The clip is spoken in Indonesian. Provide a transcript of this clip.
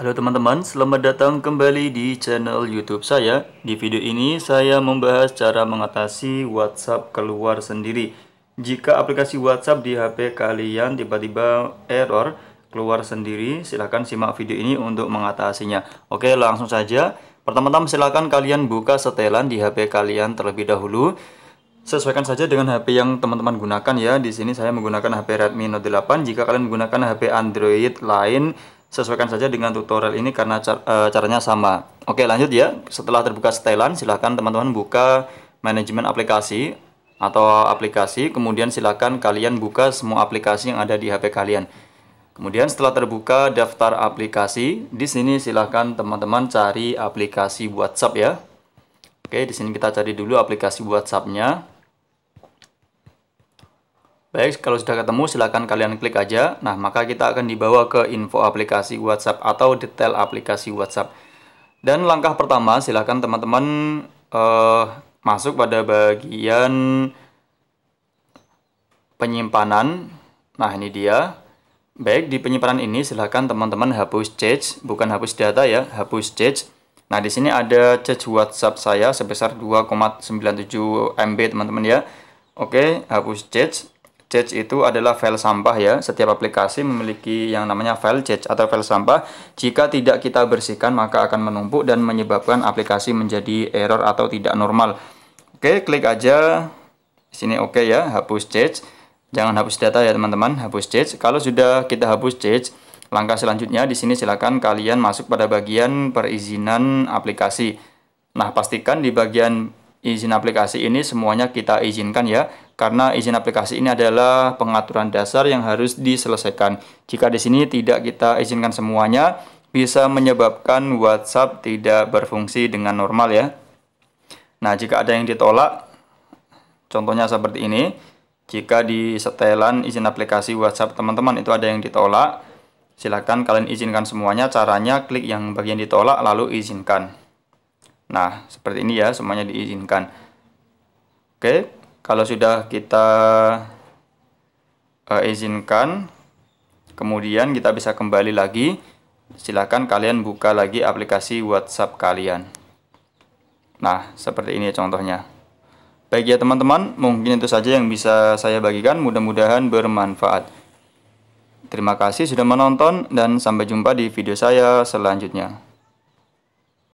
Halo teman-teman, selamat datang kembali di channel YouTube saya. Di video ini saya membahas cara mengatasi WhatsApp keluar sendiri. Jika aplikasi WhatsApp di HP kalian tiba-tiba error keluar sendiri, silahkan simak video ini untuk mengatasinya. Oke, langsung saja. Pertama-tama silahkan kalian buka setelan di HP kalian terlebih dahulu. Sesuaikan saja dengan HP yang teman-teman gunakan ya. Di sini saya menggunakan HP Redmi Note 8. Jika kalian menggunakan HP Android lain, sesuaikan saja dengan tutorial ini karena car e, caranya sama. Oke, lanjut ya. Setelah terbuka setelan, silahkan teman-teman buka manajemen aplikasi atau aplikasi, kemudian silahkan kalian buka semua aplikasi yang ada di HP kalian. Kemudian setelah terbuka daftar aplikasi, di sini silahkan teman-teman cari aplikasi WhatsApp ya. Oke, di sini kita cari dulu aplikasi WhatsApp-nya. Baik, kalau sudah ketemu silahkan kalian klik aja. Nah, maka kita akan dibawa ke info aplikasi WhatsApp atau detail aplikasi WhatsApp. Dan langkah pertama silahkan teman-teman uh, masuk pada bagian penyimpanan. Nah, ini dia. Baik, di penyimpanan ini silahkan teman-teman hapus cache, bukan hapus data ya, hapus cache. Nah, di sini ada cache WhatsApp saya sebesar 2,97 MB teman-teman ya. Oke, hapus cache. Cache itu adalah file sampah ya. Setiap aplikasi memiliki yang namanya file cache atau file sampah. Jika tidak kita bersihkan maka akan menumpuk dan menyebabkan aplikasi menjadi error atau tidak normal. Oke, klik aja sini oke okay ya, hapus cache. Jangan hapus data ya teman-teman, hapus cache. Kalau sudah kita hapus cache, langkah selanjutnya di sini silakan kalian masuk pada bagian perizinan aplikasi. Nah, pastikan di bagian izin aplikasi ini semuanya kita izinkan ya karena izin aplikasi ini adalah pengaturan dasar yang harus diselesaikan. Jika di sini tidak kita izinkan semuanya, bisa menyebabkan WhatsApp tidak berfungsi dengan normal ya. Nah, jika ada yang ditolak, contohnya seperti ini. Jika di setelan izin aplikasi WhatsApp teman-teman itu ada yang ditolak, silakan kalian izinkan semuanya. Caranya klik yang bagian ditolak lalu izinkan. Nah, seperti ini ya, semuanya diizinkan. Oke. Okay kalau sudah kita uh, izinkan kemudian kita bisa kembali lagi silahkan kalian buka lagi aplikasi WhatsApp kalian nah seperti ini contohnya baik ya teman-teman mungkin itu saja yang bisa saya bagikan mudah-mudahan bermanfaat terima kasih sudah menonton dan sampai jumpa di video saya selanjutnya